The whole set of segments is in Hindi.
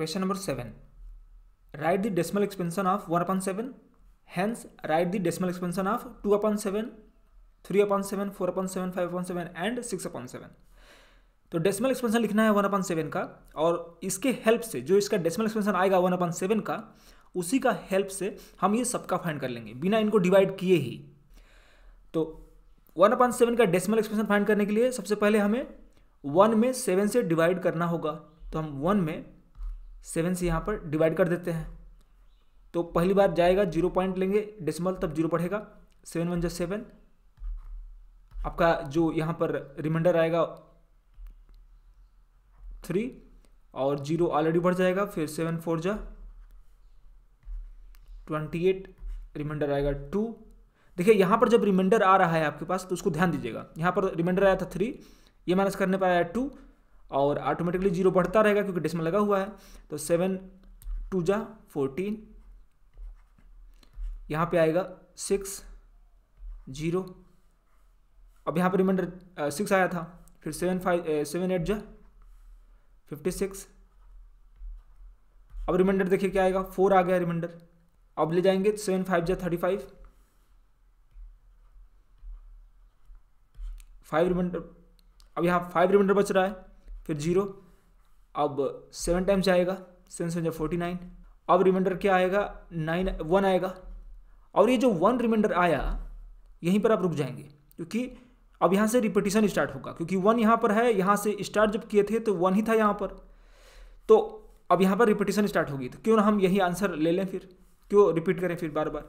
Question number 7. Write the decimal expansion of 1 upon 7. Hence, write the decimal expansion of 2 upon 7, 3 upon 7, 4 upon 7, 5 upon 7 and 6 upon 7. तो डेसिमल एक्सपेंशन लिखना है वन अपन सेवन का और इसके हेल्प से जो इसका डेसिमल एक्सपेंशन आएगा वन अपन सेवन का उसी का हेल्प से हम ये सबका फाइंड कर लेंगे बिना इनको डिवाइड किए ही तो वन अपन सेवन का डेसिमल एक्सपेंशन फाइंड करने के लिए सबसे पहले हमें वन में सेवन से डिवाइड करना होगा तो हम वन में सेवन से यहाँ पर डिवाइड कर देते हैं तो पहली बार जाएगा जीरो पॉइंट लेंगे डेसिमल तब जीरो पढ़ेगा सेवन वन जो सेवन आपका जो यहाँ पर रिमाइंडर आएगा थ्री और जीरो ऑलरेडी बढ़ जाएगा फिर सेवन फोर जा ट्वेंटी एट रिमाइंडर आएगा टू देखिए यहाँ पर जब रिमाइंडर आ रहा है आपके पास तो उसको ध्यान दीजिएगा यहाँ पर रिमाइंडर आया था थ्री ये माइनस करने पर आया टू और ऑटोमेटिकली जीरो बढ़ता रहेगा क्योंकि डिसमल लगा हुआ है तो सेवन टू जा फोर्टीन यहाँ पे आएगा सिक्स जीरो अब यहाँ पे रिमाइंडर सिक्स आया था फिर सेवन फाइव सेवन एट जा फिफ्टी सिक्स अब रिमाइंडर देखिए क्या आएगा फोर आ गया रिमाइंडर अब ले जाएंगे सेवन फाइव जा थर्टी फाइव फाइव रिमाइंडर अब यहाँ फाइव रिमाइंडर बच रहा है फिर जीरो अब सेवन टाइम्स आएगा सेवन सेवन फोर्टी नाइन अब रिमाइंडर क्या आएगा नाइन वन आएगा और ये जो वन रिमाइंडर आया यहीं पर आप रुक जाएंगे क्योंकि अब यहाँ से रिपीटिशन स्टार्ट होगा क्योंकि वन यहाँ पर है यहाँ से स्टार्ट जब किए थे तो वन ही था यहाँ पर तो अब यहाँ पर रिपीटिशन स्टार्ट होगी तो क्यों ना हम यही आंसर ले लें फिर क्यों रिपीट करें फिर बार बार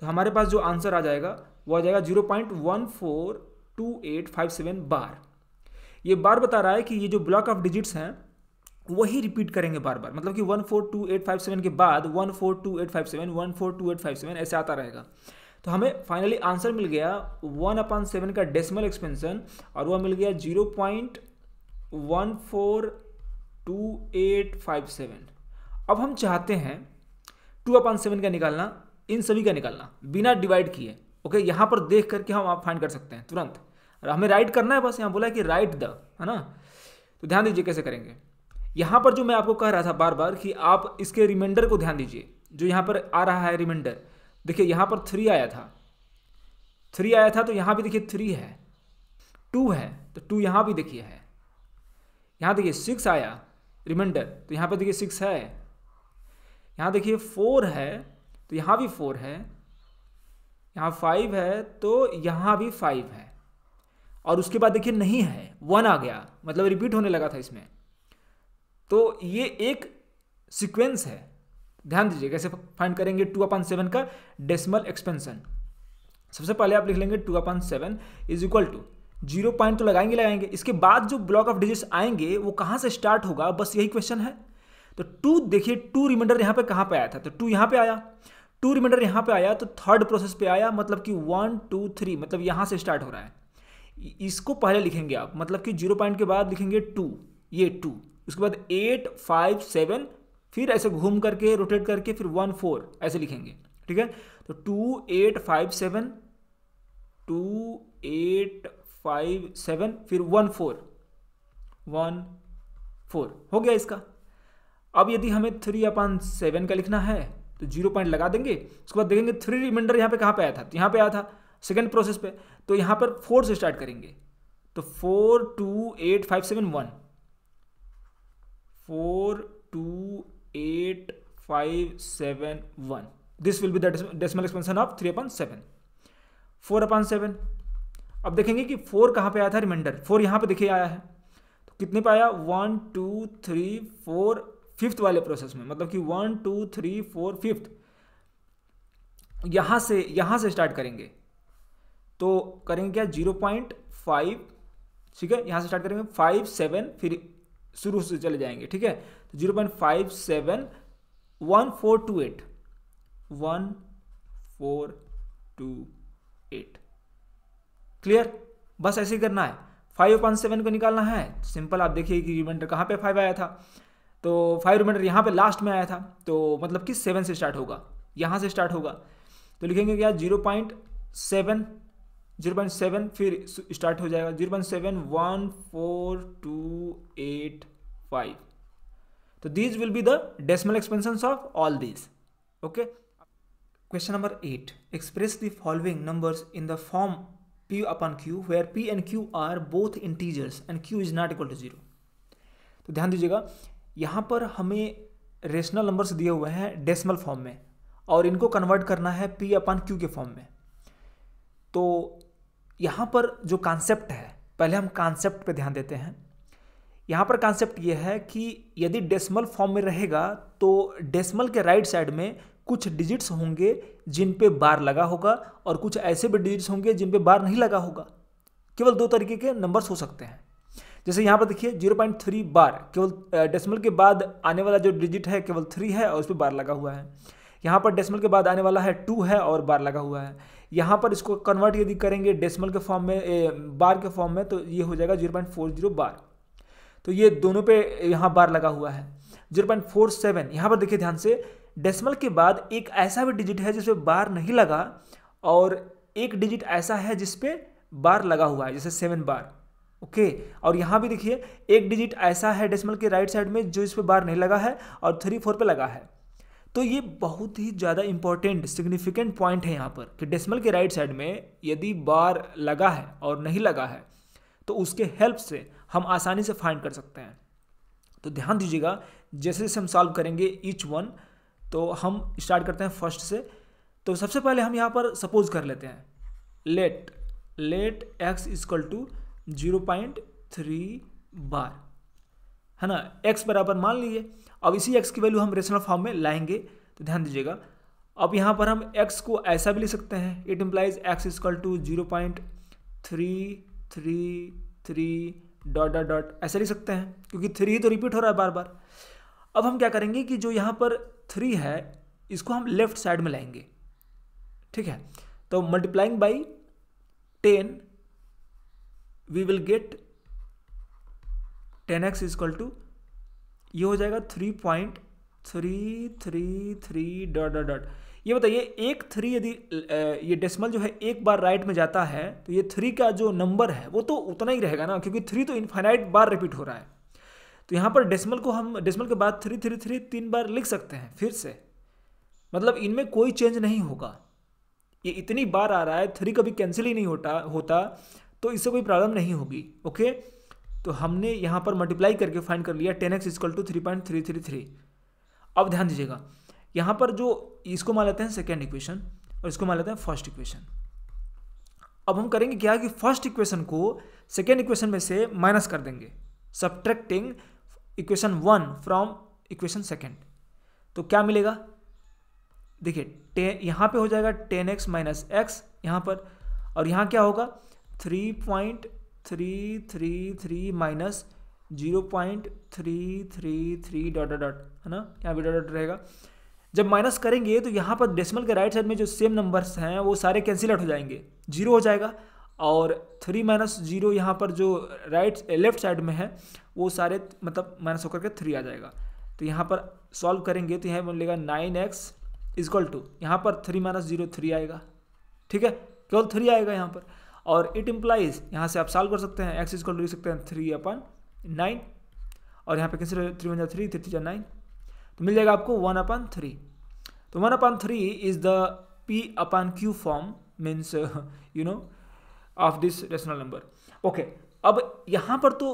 तो हमारे पास जो आंसर आ जाएगा वो आ जाएगा zero point one four two eight five seven bar ये बार बता रहा है कि ये जो ब्लॉक ऑफ डिजिट्स हैं वही रिपीट करेंगे बार बार मतलब कि one four two eight five seven के बाद one four two eight five seven one four two eight five seven ऐसे आता रहेगा तो हमें फाइनली आंसर मिल गया वन अपॉन सेवन का डेसिमल एक्सपेंशन और वह मिल गया zero point one four two eight five seven अब हम चाहते हैं टू अपॉन सेवन का निकालना इन सभी का निकालना बिना डिवाइड किए ओके यहाँ पर देख करके हम आप फाइंड कर सकते हैं तुरंत हमें राइट करना है बस यहाँ बोला है कि राइट द है ना तो ध्यान दीजिए कैसे करेंगे यहाँ पर जो मैं आपको कह रहा था बार बार कि आप इसके रिमाइंडर को ध्यान दीजिए जो यहाँ पर आ रहा है रिमाइंडर देखिए यहाँ पर थ्री आया था थ्री आया था तो यहाँ भी देखिए थ्री है टू है तो टू यहाँ भी देखिए है यहाँ देखिए सिक्स आया रिमाइंडर तो यहाँ पर देखिए सिक्स है यहाँ देखिए फोर है तो यहाँ भी फोर है यहाँ फाइव है तो यहाँ भी फाइव है और उसके बाद देखिए नहीं है वन आ गया मतलब रिपीट होने लगा था इसमें तो ये एक सीक्वेंस है ध्यान दीजिए कैसे फाइंड करेंगे टू अपॉन सेवन का डेसिमल एक्सपेंसन सबसे पहले आप लिख लेंगे two upon seven is equal to zero point तो लगाएंगे लगाएंगे इसके बाद जो ब्लॉक ऑफ डिजिट्स आएंगे वो कहाँ से स्टार्ट होगा बस यही क्वेश्चन है तो टू देखिए टू रिमाइंडर यहाँ पे कहाँ पे आया था तो टू यहाँ पे आया टू रिमाइंडर यहाँ पे आया तो थर्ड प्रोसेस पे आया मतलब कि वन टू थ्री मतलब यहाँ से स्टार्ट हो रहा है इसको पहले लिखेंगे आप मतलब कि जीरो पॉइंट के बाद लिखेंगे टू ये टू उसके बाद एट फाइव सेवन फिर ऐसे घूम करके रोटेट करके फिर वन फोर ऐसे लिखेंगे ठीक है तो two eight five seven two eight five seven फिर वन फोर वन फोर हो गया इसका अब यदि हमें थ्री अपन सेवन का लिखना है तो जीरो पॉइंट लगा देंगे उसके बाद देखेंगे थ्री रिमाइंडर यहाँ पे कहाँ पे आया था तो यहाँ पे आया था सेकेंड प्रोसेस पे तो यहां पर फोर से स्टार्ट करेंगे तो four two eight five seven one four two eight five seven one this will be the decimal expansion of three upon seven four upon seven अब देखेंगे कि फोर कहां पे आया था रिमाइंडर फोर यहां पे देखिए आया है तो कितने पे आया one two three four fifth वाले प्रोसेस में मतलब कि one two three four fifth यहां से यहां से स्टार्ट करेंगे तो करेंगे क्या जीरो पॉइंट फाइव ठीक है यहाँ से स्टार्ट करेंगे फाइव सेवन फिर शुरू से चले जाएंगे ठीक है तो zero point five seven one four two eight one four two eight clear बस ऐसे ही करना है फाइव पॉइंट सेवन को निकालना है सिंपल आप देखिए कि रिमाइंडर कहाँ पे फाइव आया था तो फाइव रिमाइंडर यहाँ पे लास्ट में आया था तो मतलब कि सेवन से स्टार्ट होगा यहाँ से स्टार्ट होगा तो लिखेंगे क्या zero point seven zero point seven फिर स्टार्ट हो जाएगा zero point seven one four two eight five तो these will be the decimal expansion of all these okay question number eight express the following numbers in the form P upon Q where P and Q are both integers and Q is not equal to zero तो ध्यान दीजिएगा यहाँ पर हमें रेशनल नंबर्स दिए हुए हैं डेसिमल फॉर्म में और इनको कन्वर्ट करना है पी अपान क्यू के फॉर्म में तो यहाँ पर जो कॉन्सेप्ट है पहले हम कॉन्सेप्ट पे ध्यान देते हैं यहाँ पर कॉन्सेप्ट यह है कि यदि डेसिमल फॉर्म में रहेगा तो डेसिमल के राइट साइड में कुछ डिजिट्स होंगे जिन पे बार लगा होगा और कुछ ऐसे भी डिजिट्स होंगे जिन पे बार नहीं लगा होगा केवल दो तरीके के नंबर्स हो सकते हैं जैसे यहाँ पर देखिए जीरो पॉइंट थ्री बार केवल डेसिमल के बाद आने वाला जो डिजिट है केवल थ्री है और उस पर बार लगा हुआ है यहाँ पर डेसिमल के बाद आने वाला है टू है और बार लगा हुआ है यहाँ पर इसको कन्वर्ट यदि करेंगे डेसिमल के फॉर्म में ए, बार के फॉर्म में तो ये हो जाएगा zero point four zero bar तो ये दोनों पे यहाँ बार लगा हुआ है जीरो पॉइंट फोर सेवन यहाँ पर देखिए ध्यान से डेसिमल के बाद एक ऐसा भी डिजिट है जिसपे बार नहीं लगा और एक डिजिट ऐसा है जिसपे बार लगा हुआ है जैसे सेवन बार ओके okay. और यहाँ भी देखिए एक डिजिट ऐसा है डेसिमल के राइट साइड में जो इस पर बार नहीं लगा है और थ्री फोर पे लगा है तो ये बहुत ही ज़्यादा इंपॉर्टेंट सिग्निफिकेंट पॉइंट है यहाँ पर कि डेसिमल के राइट साइड में यदि बार लगा है और नहीं लगा है तो उसके हेल्प से हम आसानी से फाइंड कर सकते हैं तो ध्यान दीजिएगा जैसे जैसे हम सॉल्व करेंगे ईच वन तो हम स्टार्ट करते हैं फर्स्ट से तो सबसे पहले हम यहाँ पर सपोज कर लेते हैं let let X equal to zero point three bar है ना एक्स बराबर मान लीजिए अब इसी एक्स की वैल्यू हम रेशनल फॉर्म में लाएंगे तो ध्यान दीजिएगा अब यहाँ पर हम एक्स को ऐसा भी लिख सकते हैं it implies X is equal to zero point three three three dot dot dot ऐसा लिख सकते हैं क्योंकि थ्री ही तो रिपीट हो रहा है बार बार अब हम क्या करेंगे कि जो यहाँ पर थ्री है इसको हम लेफ्ट साइड में लाएंगे ठीक है तो multiplying by ten we will get ten X is equal to ये हो जाएगा three point three three three dot dot dot ये बताइए एक थ्री यदि ये डेसिमल जो है एक बार राइट में जाता है तो ये थ्री का जो नंबर है वो तो उतना ही रहेगा ना क्योंकि थ्री तो इनफाइनाइट बार रिपीट हो रहा है तो यहाँ पर डेसिमल को हम डेसिमल के बाद थ्री थ्री थ्री तीन बार लिख सकते हैं फिर से मतलब इनमें कोई चेंज नहीं होगा ये इतनी बार आ रहा है थ्री कभी कैंसिल ही नहीं होता होता तो इससे कोई प्रॉब्लम नहीं होगी ओके तो हमने यहाँ पर मल्टीप्लाई करके फाइंड कर लिया ten X is equal to three point three three three अब ध्यान दीजिएगा यहाँ पर जो इसको मान लेते हैं सेकेंड इक्वेशन और इसको मान लेते हैं फर्स्ट इक्वेशन अब हम करेंगे क्या कि फर्स्ट इक्वेशन को सेकेंड इक्वेशन में से माइनस कर देंगे subtracting equation one from equation second तो क्या मिलेगा देखिए टे यहाँ पर हो जाएगा टेन एक्स माइनस एक्स यहाँ पर और यहाँ क्या होगा three point three three three minus zero point three three three dot dot है ना यहाँ भी डॉट डॉट रहेगा जब माइनस करेंगे तो यहाँ पर डेसिमल के राइट साइड में जो सेम नंबर्स हैं वो सारे कैंसिल आउट हो जाएंगे जीरो हो जाएगा और थ्री माइनस जीरो यहाँ पर जो राइट लेफ्ट साइड में है वो सारे मतलब माइनस होकर के थ्री आ जाएगा तो यहाँ पर सॉल्व करेंगे तो यहाँ मिलेगा नाइन एक्स इजक्ल टू यहाँ पर थ्री माइनस जीरो थ्री आएगा ठीक है केवल थ्री आएगा यहाँ पर और इट इम्प्लाइज यहाँ से आप साल कर सकते हैं एक्स इजकल लिख सकते हैं थ्री अपन नाइन और यहाँ पे कैंसिल थ्री वन जो थ्री थ्री जो नाइन तो मिल जाएगा आपको वन अपन थ्री तो one upon three is the P upon Q form means you know of this rational number okay अब यहाँ पर तो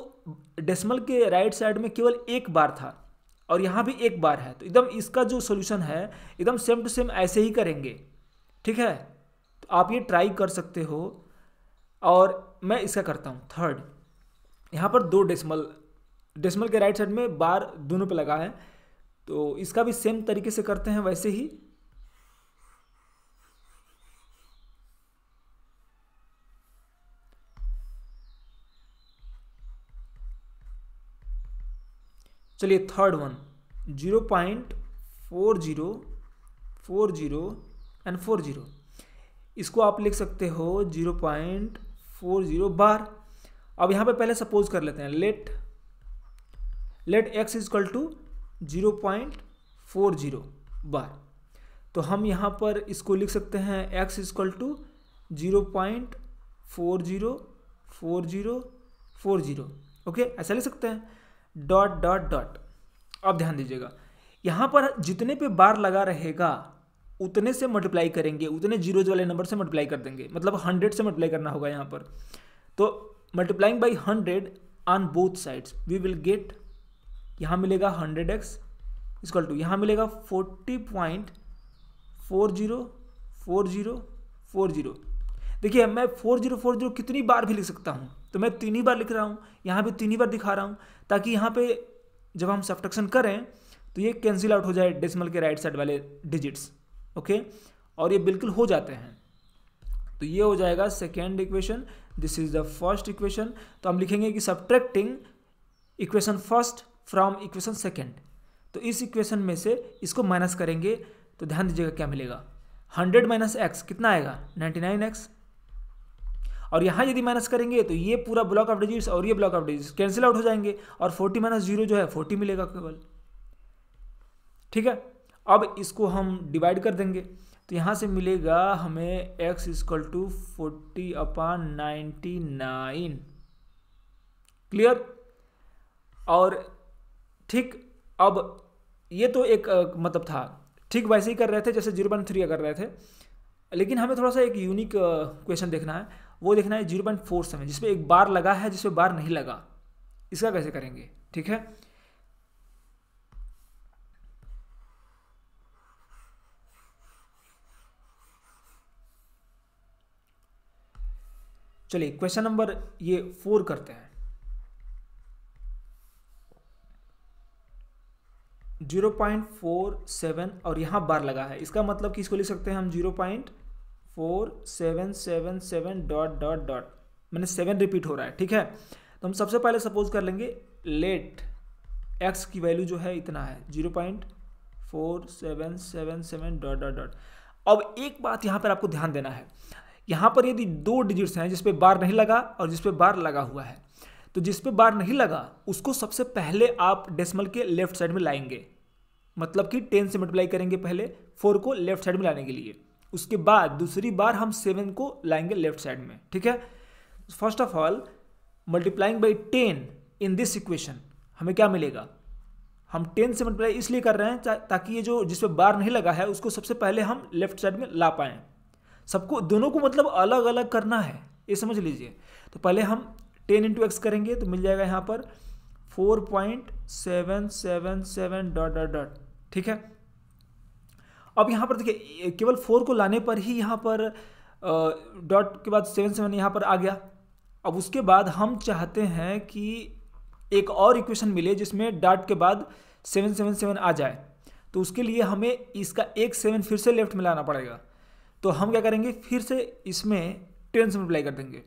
डेसिमल के राइट साइड में केवल एक बार था और यहाँ भी एक बार है तो एकदम इसका जो सोल्यूशन है एकदम सेम टू सेम ऐसे ही करेंगे ठीक है तो आप ये ट्राई कर सकते हो और मैं इसका करता हूँ थर्ड यहाँ पर दो डेसिमल डेसिमल के राइट साइड में बार दोनों पे लगा है तो इसका भी सेम तरीके से करते हैं वैसे ही चलिए third one zero point four zero four zero and four zero इसको आप लिख सकते हो zero point four zero bar अब यहाँ पे पहले सपोज कर लेते हैं let let X is equal to zero point four zero bar तो हम यहाँ पर इसको लिख सकते हैं X is equal to zero point four zero four zero four zero okay ऐसा लिख सकते हैं डॉट डॉट डॉट अब ध्यान दीजिएगा यहाँ पर जितने पे बार लगा रहेगा उतने से मल्टीप्लाई करेंगे उतने जीरोज वाले नंबर से मल्टीप्लाई कर देंगे मतलब हंड्रेड से मल्टीप्लाई करना होगा यहाँ पर तो multiplying by hundred on both sides we will get यहाँ मिलेगा हंड्रेड एक्स इजकल टू यहाँ मिलेगा forty point four zero four zero four zero देखिए मैं फोर जीरो फोर जीरो कितनी बार भी लिख सकता हूँ तो मैं तीन ही बार लिख रहा हूँ यहाँ भी तीन ही बार दिखा रहा हूँ ताकि यहाँ पे जब हम सब्ट्रक्शन करें तो ये कैंसिल आउट हो जाए डेसिमल के राइट साइड वाले डिजिट्स ओके और ये बिल्कुल हो जाते हैं तो ये हो जाएगा second equation this is the first equation तो हम लिखेंगे कि subtracting equation first from equation second तो इस इक्वेशन में से इसको माइनस करेंगे तो ध्यान दीजिएगा क्या मिलेगा हंड्रेड माइनस एक्स कितना आएगा नाइन्टी नाइन एक्स और यहाँ यदि माइनस करेंगे तो ये पूरा ब्लॉक ऑफ डिजिट्स और ये block of digits cancel out हो जाएंगे और फोर्टी माइनस जीरो जो है फोर्टी मिलेगा केवल ठीक है अब इसको हम डिवाइड कर देंगे तो यहाँ से मिलेगा हमें x is equal to forty upon ninety nine clear और ठीक अब ये तो एक मतलब था ठीक वैसे ही कर रहे थे जैसे जीरो पॉइंट थ्री कर रहे थे लेकिन हमें थोड़ा सा एक यूनिक क्वेश्चन देखना है वो देखना है जीरो पॉइंट फोर सेवन जिसमें एक बार लगा है जिसमें बार नहीं लगा इसका कैसे करेंगे ठीक है चलिए क्वेश्चन नंबर ये फोर करते हैं जीरो पॉइंट फोर सेवन और यहां बार लगा है इसका मतलब कि इसको लिख सकते हैं हम zero point four seven seven seven dot dot dot मैंने सेवन रिपीट हो रहा है ठीक है तो हम सबसे पहले सपोज कर लेंगे लेट एक्स की वैल्यू जो है इतना है zero point four seven seven seven dot dot dot अब एक बात यहां पर आपको ध्यान देना है यहाँ पर यदि दो डिजिट्स हैं जिसपे बार नहीं लगा और जिसपे बार लगा हुआ है तो जिस पे बार नहीं लगा उसको सबसे पहले आप डेसिमल के लेफ्ट साइड में लाएंगे मतलब कि टेन से मल्टीप्लाई करेंगे पहले फोर को लेफ्ट साइड में लाने के लिए उसके बाद दूसरी बार हम सेवन को लाएंगे लेफ्ट साइड में ठीक है first of all multiplying by ten in this equation हमें क्या मिलेगा हम टेन से मल्टीप्लाई इसलिए कर रहे हैं ताकि ये जो जिसपे बार नहीं लगा है उसको सबसे पहले हम लेफ्ट साइड में ला पाएं सबको दोनों को मतलब अलग अलग करना है ये समझ लीजिए तो पहले हम टेन इंटू एक्स करेंगे तो मिल जाएगा यहाँ पर four point seven seven seven dot dot dot ठीक है अब यहाँ पर देखिए केवल फोर को लाने पर ही यहाँ पर डॉट के बाद सेवन सेवन यहाँ पर आ गया अब उसके बाद हम चाहते हैं कि एक और इक्वेशन मिले जिसमें डॉट के बाद सेवन सेवन सेवन आ जाए तो उसके लिए हमें इसका एक सेवन फिर से लेफ्ट में लाना पड़ेगा तो हम क्या करेंगे फिर से इसमें टेंस मल्टीप्लाई कर देंगे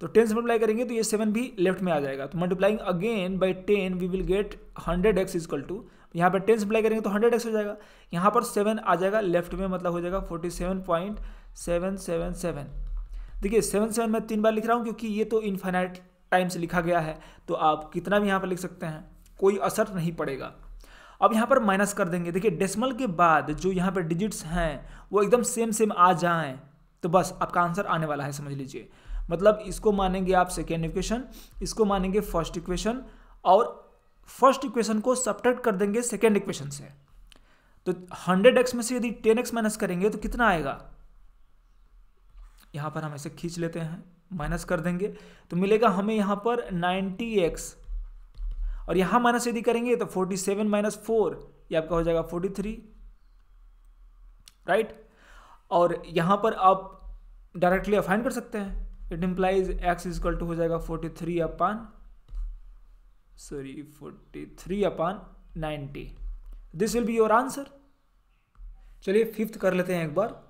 तो टेंस मल्टीप्लाई करेंगे तो ये सेवन भी लेफ्ट में आ जाएगा तो multiplying again by ten we will get hundred X is equal to यहाँ पर टेंस मल्टीप्लाई करेंगे तो हंड्रेड एक्स हो जाएगा यहाँ पर सेवन आ जाएगा लेफ्ट में मतलब हो जाएगा forty seven point seven seven seven देखिए सेवन सेवन मैं तीन बार लिख रहा हूँ क्योंकि ये तो इन्फाइनाइट टाइम से लिखा गया है तो आप कितना भी यहाँ पर लिख सकते हैं कोई असर नहीं पड़ेगा अब यहाँ पर माइनस कर देंगे देखिए डेसिमल के बाद जो यहाँ पर डिजिट्स हैं वो एकदम सेम सेम आ जाएं तो बस आपका आंसर आने वाला है समझ लीजिए मतलब इसको मानेंगे आप सेकेंड इक्वेशन इसको मानेंगे फर्स्ट इक्वेशन और फर्स्ट इक्वेशन को सब्ट्रैक्ट कर देंगे सेकेंड इक्वेशन से तो हंड्रेड एक्स में से यदि टेन एक्स माइनस करेंगे तो कितना आएगा यहाँ पर हम ऐसे खींच लेते हैं माइनस कर देंगे तो मिलेगा हमें यहाँ पर नाइन्टी एक्स और यहां माइनस यदि करेंगे तो फोर्टी सेवन माइनस फोर ये आपका हो जाएगा फोर्टी थ्री राइट और यहां पर आप डायरेक्टली अफाइन कर सकते हैं it implies x is equal to हो जाएगा forty three upon sorry forty three upon ninety this will be your answer चलिए फिफ्थ कर लेते हैं एक बार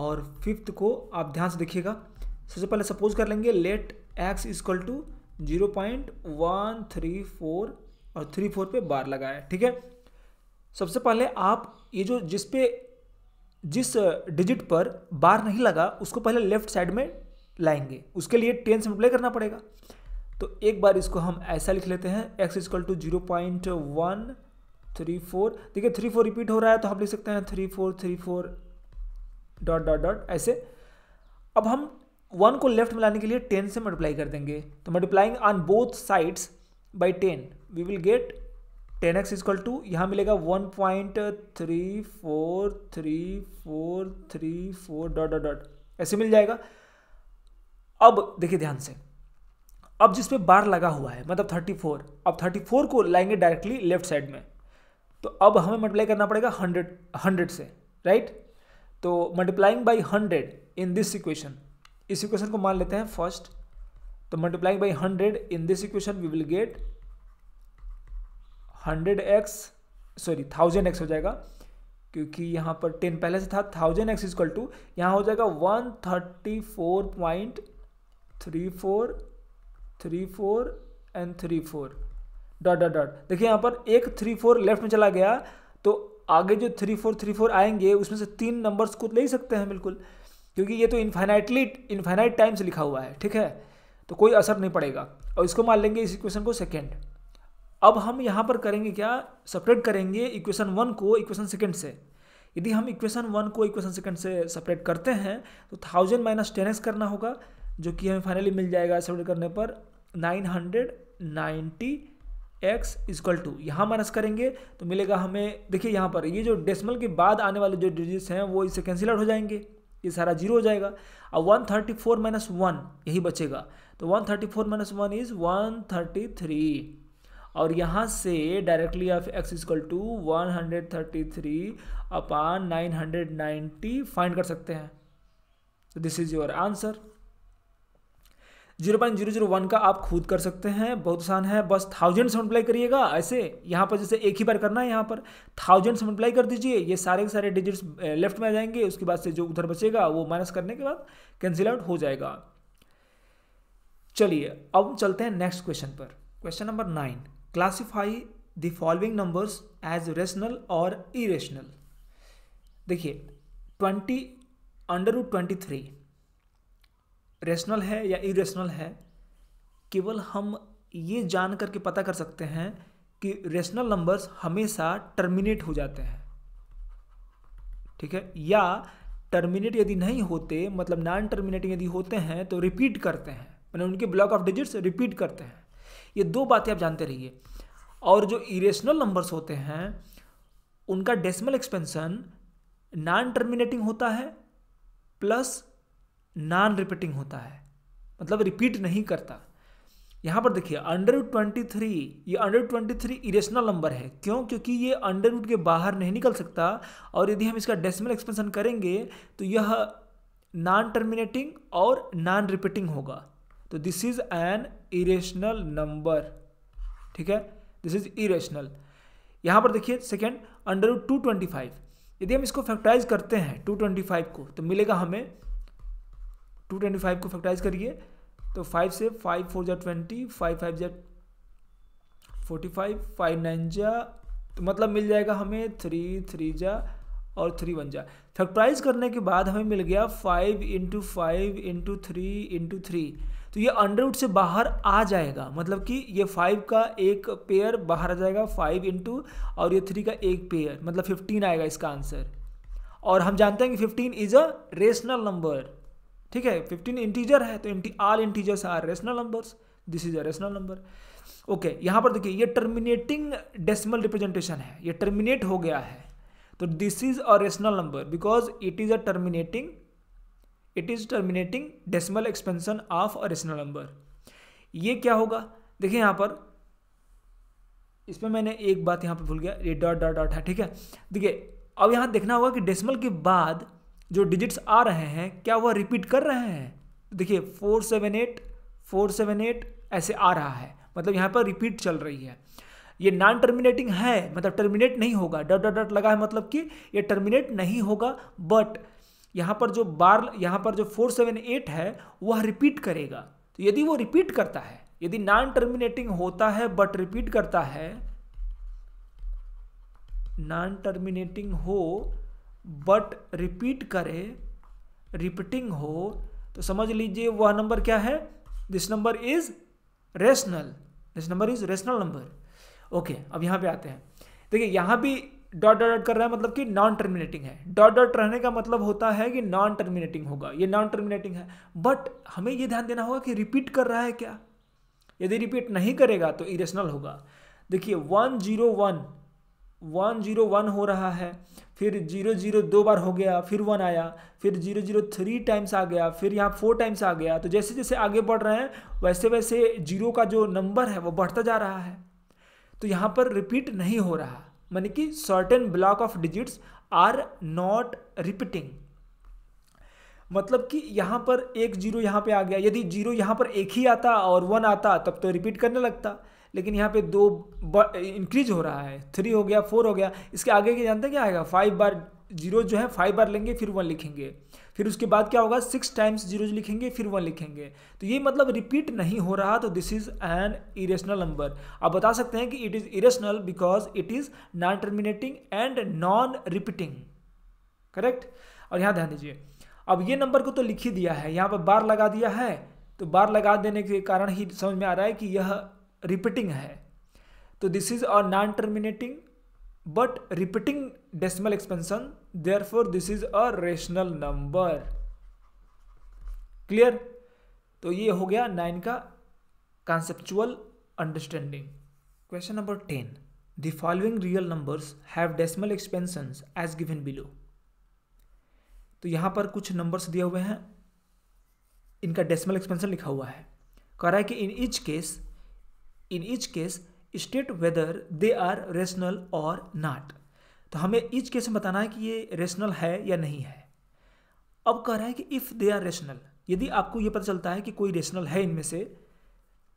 और फिफ्थ को आप ध्यान से देखिएगा सबसे पहले सपोज कर लेंगे let X is equal to zero point one three four और थ्री फोर पे बार लगाए ठीक है सबसे पहले आप ये जो जिस पे जिस डिजिट पर बार नहीं लगा उसको पहले लेफ्ट साइड में लाएंगे उसके लिए टेन से करना पड़ेगा तो एक बार इसको हम ऐसा लिख लेते हैं X is equal to zero point one three four देखिए थ्री फोर रिपीट हो रहा है तो हम लिख सकते हैं three four three four dot dot dot ऐसे अब हम वन को लेफ्ट में लाने के लिए टेन से मल्टीप्लाई कर देंगे तो multiplying on both sides by ten we will get ten X is equal to यहाँ मिलेगा one point three four three four three four dot dot dot ऐसे मिल जाएगा अब देखिए ध्यान से अब जिस पे बार लगा हुआ है मतलब थर्टी फोर अब थर्टी फोर को लाएंगे डायरेक्टली लेफ्ट साइड में तो अब हमें मल्टीप्लाई करना पड़ेगा हंड्रेड हंड्रेड से राइट तो multiplying by hundred in this equation इस इक्वेशन को मान लेते हैं फर्स्ट तो multiplying by hundred in this equation we will get hundred x sorry thousand x हो जाएगा क्योंकि यहाँ पर टेन पहले से था थाउजेंड एक्स इजकल टू यहाँ हो जाएगा one thirty four point three four three four and three four dot dot dot देखिए यहाँ पर एक थ्री फोर लेफ्ट में चला गया तो आगे जो थ्री फोर थ्री फोर आएंगे उसमें से तीन नंबर्स को ले सकते हैं बिल्कुल क्योंकि ये तो इन्फाइनाइटली इन्फाइनाइट टाइम्स लिखा हुआ है ठीक है तो कोई असर नहीं पड़ेगा और इसको मान लेंगे इस इक्वेशन को सेकेंड अब हम यहाँ पर करेंगे क्या सेपरेट करेंगे इक्वेशन वन को इक्वेशन सेकेंड से यदि हम इक्वेशन वन को इक्वेशन सेकेंड से सेपरेट करते हैं तो थाउजेंड माइनस टेन एक्स करना होगा जो कि हमें फाइनली मिल जाएगा सेपरेट करने पर nine hundred ninety x equal two यहाँ माइनस करेंगे तो मिलेगा हमें देखिए यहाँ पर ये जो डेसिमल के बाद आने वाले जो डिजिट्स हैं वो इससे कैंसिल आउट हो जाएंगे ये सारा जीरो हो जाएगा अब one thirty four minus one यही बचेगा तो one thirty four minus one is one thirty three और यहाँ से डायरेक्टली आप x is equal to one hundred thirty three upon nine hundred ninety find कर सकते हैं तो this is your answer zero point zero zero one का आप खुद कर सकते हैं बहुत आसान है बस थाउजेंड से मल्टीप्लाई करिएगा ऐसे यहाँ पर जैसे एक ही बार करना है यहाँ पर थाउजेंड से मल्टीप्लाई कर दीजिए ये सारे के सारे डिजिट्स लेफ्ट में आ जाएंगे उसके बाद से जो उधर बचेगा वो माइनस करने के बाद कैंसिल आउट हो जाएगा चलिए अब चलते हैं नेक्स्ट क्वेश्चन पर question number nine classify the following numbers as rational और इरेशनल देखिए twenty under root twenty three rational है या इरेशनल है केवल हम ये जान करके पता कर सकते हैं कि रेशनल नंबर्स हमेशा टर्मिनेट हो जाते हैं ठीक है या टर्मिनेट यदि नहीं होते मतलब नॉन टर्मिनेटिंग यदि होते हैं तो रिपीट करते हैं मतलब उनके ब्लॉक ऑफ डिजिट्स रिपीट करते हैं ये दो बातें आप जानते रहिए और जो इरेशनल नंबर्स होते हैं उनका डेसिमल एक्सपेंसन नॉन टर्मिनेटिंग होता है प्लस नॉन रिपीटिंग होता है मतलब रिपीट नहीं करता यहाँ पर देखिए अंडर रूट ट्वेंटी थ्री ये under root twenty three irrational number है क्यों क्योंकि ये अंडर रूट के बाहर नहीं निकल सकता और यदि हम इसका डेसिमल एक्सपेंशन करेंगे तो यह नॉन टर्मिनेटिंग और नॉन रिपीटिंग होगा तो this is an irrational number ठीक है दिस इज इरेशनल यहाँ पर देखिए second under root two twenty five यदि हम इसको फैक्टराइज करते हैं टू ट्वेंटी फाइव को तो मिलेगा हमें टू ट्वेंटी फाइव को फैक्टराइज करिए तो फाइव से फाइव फोर जा ट्वेंटी फाइव फाइव जा फोर्टी फाइव फाइव नाइन जा तो मतलब मिल जाएगा हमें थ्री थ्री जा और थ्री वन जा फैक्टराइज करने के बाद हमें मिल गया five into five into three into three तो ये अंडरवुड से बाहर आ जाएगा मतलब कि ये फाइव का एक पेयर बाहर आ जाएगा फाइव इंटू और ये थ्री का एक पेयर मतलब फिफ्टीन आएगा इसका आंसर और हम जानते हैं कि fifteen is a rational number ठीक है फिफ्टीन इंटीजर है तो all integers are rational numbers this is a rational number okay okay, यहाँ पर देखिए ये टर्मिनेटिंग डेसिमल रिप्रेजेंटेशन है ये टर्मिनेट हो गया है तो this is a rational number because it is a terminating it is terminating decimal expansion of a rational number ये क्या होगा देखिए यहाँ पर इसमें मैंने एक बात यहाँ पर भूल गया ये डॉट डॉट डॉट है ठीक है देखिए अब यहाँ देखना होगा कि डेसिमल के बाद जो डिजिट्स आ रहे हैं क्या वह रिपीट कर रहे हैं तो देखिए four seven eight four seven eight ऐसे आ रहा है मतलब यहाँ पर रिपीट चल रही है ये नॉन टर्मिनेटिंग है मतलब टर्मिनेट नहीं होगा डट डट डट लगा है मतलब कि ये टर्मिनेट नहीं होगा बट यहाँ पर जो बार यहाँ पर जो फोर सेवन एट है वह रिपीट करेगा तो यदि वो रिपीट करता है यदि नॉन टर्मिनेटिंग होता है बट रिपीट करता है नॉन टर्मिनेटिंग हो बट रिपीट करे रिपीटिंग हो तो समझ लीजिए वह नंबर क्या है this number is rational this number is rational number okay अब यहां पे आते हैं देखिए यहां भी डॉट डॉट डॉट कर रहा है मतलब कि नॉन टर्मिनेटिंग है डॉट डॉट रहने का मतलब होता है कि नॉन टर्मिनेटिंग होगा ये नॉन टर्मिनेटिंग है बट हमें ये ध्यान देना होगा कि रिपीट कर रहा है क्या यदि रिपीट नहीं करेगा तो इरेशनल होगा देखिए one zero one one zero one हो रहा है फिर जीरो जीरो दो बार हो गया फिर वन आया फिर जीरो जीरो थ्री टाइम्स आ गया फिर यहाँ फोर टाइम्स आ गया तो जैसे जैसे आगे बढ़ रहे हैं वैसे वैसे जीरो का जो नंबर है वो बढ़ता जा रहा है तो यहाँ पर रिपीट नहीं हो रहा मानी कि certain block of digits are not repeating मतलब कि यहाँ पर एक जीरो यहाँ पे आ गया यदि जीरो यहाँ पर एक ही आता और वन आता तब तो रिपीट करने लगता लेकिन यहाँ पे दो इंक्रीज हो रहा है थ्री हो गया फोर हो गया इसके आगे के जानते क्या आएगा फाइव बार जीरो जो है फाइव बार लेंगे फिर वन लिखेंगे फिर उसके बाद क्या होगा सिक्स टाइम्स जीरो लिखेंगे फिर वन लिखेंगे तो ये मतलब रिपीट नहीं हो रहा तो this is an irrational number आप बता सकते हैं कि it is irrational because it is non terminating and non repeating correct और यहाँ ध्यान दीजिए अब ये नंबर को तो लिख ही दिया है यहाँ पर बार लगा दिया है तो बार लगा देने के कारण ही समझ में आ रहा है कि यह रिपीटिंग है तो this is a non terminating but repeating decimal expansion therefore this is a rational number clear तो ये हो गया नाइन का conceptual understanding question number ten the following real numbers have decimal expansion as given below तो यहां पर कुछ नंबर्स दिए हुए हैं इनका डेसिमल एक्सपेंशन लिखा हुआ है कह रहा है कि in each case in each case state whether they are rational और नॉट तो हमें ईच केस में बताना है कि ये रेशनल है या नहीं है अब कह रहा है कि इफ़ दे आर रेशनल यदि आपको ये पता चलता है कि कोई रेशनल है इनमें से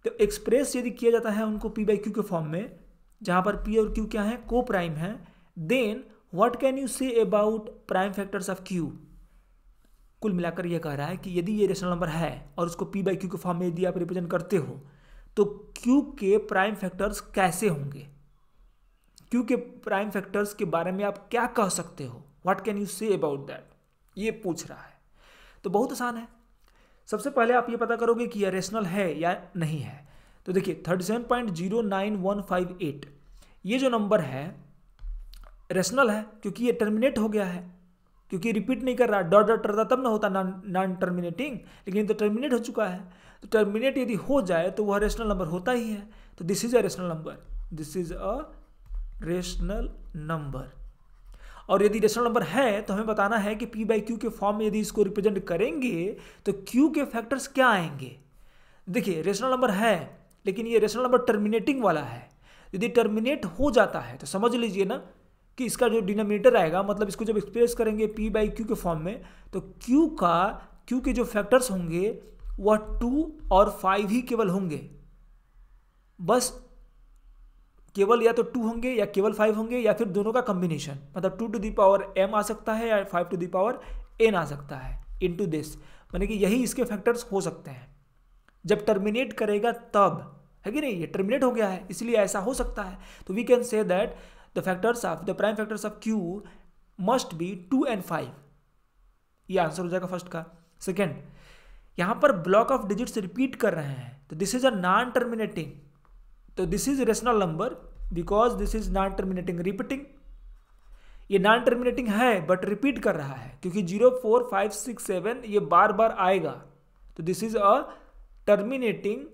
तो एक्सप्रेस यदि किया जाता है उनको पी बाई क्यू के फॉर्म में जहां पर पी और क्यू क्या है को प्राइम है then what can you say about prime factors of q कुल मिलाकर यह कह रहा है कि यदि ये रेशनल नंबर है और उसको पी बाई क्यू के फॉर्म में यदि आप रिप्रेजेंट करते हो तो क्यू के प्राइम फैक्टर्स कैसे होंगे क्यू के प्राइम फैक्टर्स के बारे में आप क्या कह सकते हो what can you say about that ये पूछ रहा है तो बहुत आसान है सबसे पहले आप ये पता करोगे कि यह रेशनल है या नहीं है तो देखिए thirty seven point zero nine one five eight ये जो नंबर है रेशनल है क्योंकि ये टर्मिनेट हो गया है क्योंकि रिपीट नहीं कर रहा डॉट डॉट करता तब ना होता नॉन नॉन टर्मिनेटिंग लेकिन तो टर्मिनेट हो चुका है तो टर्मिनेट यदि हो जाए तो वह रेशनल नंबर होता ही है तो this is a rational number this is a rational number और यदि रेशनल नंबर है तो हमें बताना है कि पी बाई क्यू के फॉर्म में यदि इसको रिप्रेजेंट करेंगे तो क्यू के फैक्टर्स क्या आएंगे देखिए रेशनल नंबर है लेकिन ये रेशनल नंबर टर्मिनेटिंग वाला है यदि टर्मिनेट हो जाता है तो समझ लीजिए ना कि इसका जो डिनोमीटर आएगा मतलब इसको जब एक्सप्रेस करेंगे पी बाई क्यू के फॉर्म में तो क्यू का क्यू के जो फैक्टर्स होंगे वह टू और फाइव ही केवल होंगे बस केवल या तो टू होंगे या केवल फाइव होंगे या फिर दोनों का कम्बिनेशन मतलब two to the power m आ सकता है या five to the power n आ सकता है इन टू दिस मैंने कि यही इसके फैक्टर्स हो सकते हैं जब टर्मिनेट करेगा तब है कि नहीं ये टर्मिनेट हो गया है इसलिए ऐसा हो सकता है तो we can say that the factors of the prime factors of q must be two and five ये आंसर हो जाएगा फर्स्ट का सेकेंड यहाँ पर ब्लॉक ऑफ डिजिट्स रिपीट कर रहे हैं तो this is a non terminating तो this is rational number because this is non terminating repeating ये नॉन टर्मिनेटिंग है बट रिपीट कर रहा है क्योंकि zero four five six seven ये बार बार आएगा तो this is a terminating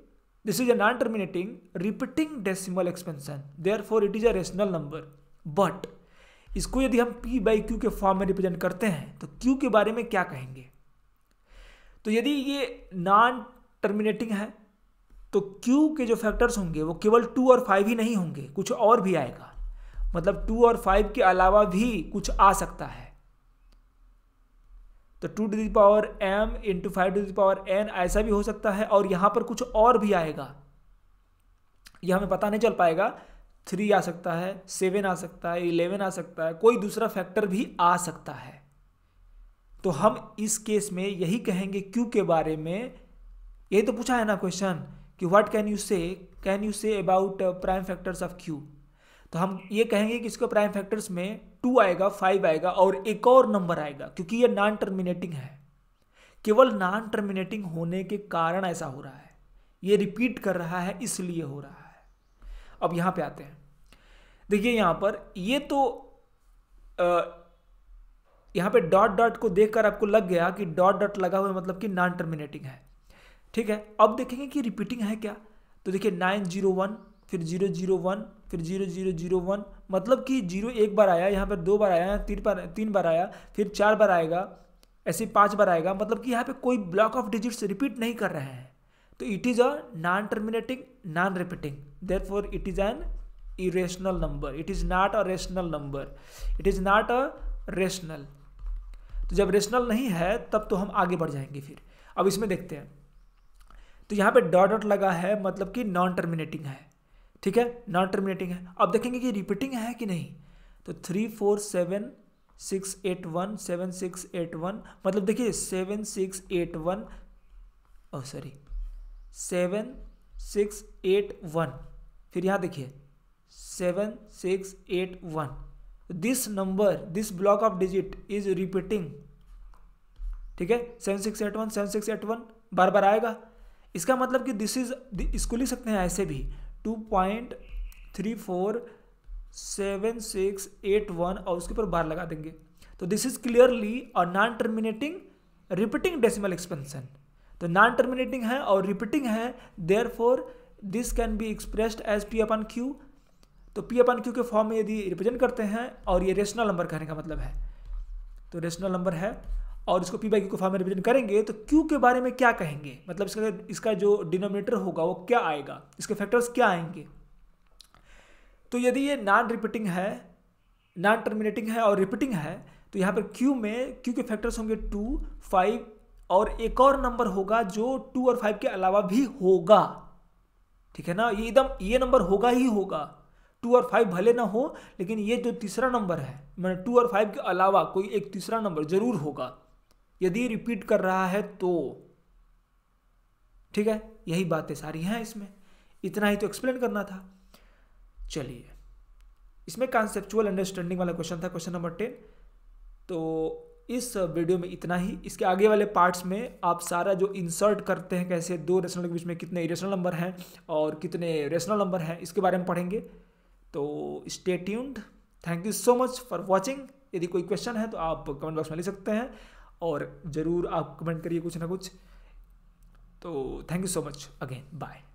This is a non-terminating repeating decimal expansion. Therefore, it is a rational number. But इसको यदि हम p बाई क्यू के फॉर्म में रिप्रेजेंट करते हैं तो q के बारे में क्या कहेंगे तो यदि ये नॉन टर्मिनेटिंग है तो q के जो फैक्टर्स होंगे वो केवल टू और फाइव ही नहीं होंगे कुछ और भी आएगा मतलब टू और फाइव के अलावा भी कुछ आ सकता है तो two to the power m into five to the power n ऐसा भी हो सकता है और यहाँ पर कुछ और भी आएगा यह हमें पता नहीं चल पाएगा थ्री आ सकता है सेवन आ सकता है इलेवन आ सकता है कोई दूसरा फैक्टर भी आ सकता है तो हम इस केस में यही कहेंगे क्यू के बारे में यही तो पूछा है ना क्वेश्चन कि what can you say can you say about prime factors of q तो हम ये कहेंगे कि इसको प्राइम फैक्टर्स में टू आएगा फाइव आएगा और एक और नंबर आएगा क्योंकि ये नॉन टर्मिनेटिंग है केवल नॉन टर्मिनेटिंग होने के कारण ऐसा हो रहा है ये रिपीट कर रहा है इसलिए हो रहा है अब यहां पे आते हैं देखिए यहां पर ये तो आ, यहां पे डॉट डॉट को देखकर आपको लग गया कि डॉट डॉट लगा हुआ मतलब कि नॉन टर्मिनेटिंग है ठीक है अब देखेंगे कि रिपीटिंग है क्या तो देखिए नाइन जीरो वन फिर जीरो जीरो वन फिर जीरो जीरो जीरो वन मतलब कि जीरो एक बार आया यहाँ पर दो बार आया तीन बार तीन बार आया फिर चार बार आएगा ऐसे पाँच बार आएगा मतलब कि यहाँ पे कोई ब्लॉक ऑफ डिजिट्स रिपीट नहीं कर रहे हैं तो it is a non terminating non repeating therefore it is an irrational number it is not a rational number it is not a rational तो जब रेशनल नहीं है तब तो हम आगे बढ़ जाएंगे फिर अब इसमें देखते हैं तो यहाँ पे डॉट डॉट लगा है मतलब कि नॉन टर्मिनेटिंग है ठीक है नॉन टर्मिनेटिंग है अब देखेंगे कि रिपीटिंग है कि नहीं तो three four seven six eight one seven six eight one मतलब देखिए seven six eight one oh sorry seven six eight one फिर यहाँ देखिए seven six eight one this number this block of digit is repeating ठीक है seven six eight one seven six eight one बार बार आएगा इसका मतलब कि दिस इज इसको लिख सकते हैं ऐसे भी two point three four seven six eight one और उसके ऊपर बार लगा देंगे तो this is clearly a non terminating repeating decimal expansion तो नॉन टर्मिनेटिंग है और रिपीटिंग है therefore this can be expressed as p upon q तो पी अपन क्यू के फॉर्म में यदि रिप्रेजेंट करते हैं और ये रेशनल नंबर कहने का मतलब है तो रेशनल नंबर है और इसको पी बाई क्यू के फॉर्म में रिप्रेजेंट करेंगे तो क्यू के बारे में क्या कहेंगे मतलब इसका इसका जो डिनोमिनेटर होगा वो क्या आएगा इसके फैक्टर्स क्या आएंगे तो यदि ये नॉन रिपीटिंग है नॉन टर्मिनेटिंग है और रिपीटिंग है तो यहाँ पर क्यू में क्यू के फैक्टर्स होंगे टू फाइव और एक और नंबर होगा जो टू और फाइव के अलावा भी होगा ठीक है ना ये एकदम ये नंबर होगा ही होगा टू और फाइव भले ना हो लेकिन ये जो तीसरा नंबर है मैंने टू और फाइव के अलावा कोई एक तीसरा नंबर जरूर होगा यदि रिपीट कर रहा है तो ठीक है यही बातें सारी हैं इसमें इतना ही तो एक्सप्लेन करना था चलिए इसमें कॉन्सेप्चुअल अंडरस्टैंडिंग वाला क्वेश्चन था क्वेश्चन नंबर टेन तो इस वीडियो में इतना ही इसके आगे वाले पार्ट्स में आप सारा जो इंसर्ट करते हैं कैसे दो रेशनल के बीच में कितने इरेशनल नंबर हैं और कितने रेशनल नंबर हैं इसके बारे में पढ़ेंगे तो stay tuned thank you so much for watching यदि कोई क्वेश्चन है तो आप कमेंट बॉक्स में ले सकते हैं और ज़रूर आप कमेंट करिए कुछ ना कुछ तो thank you so much again bye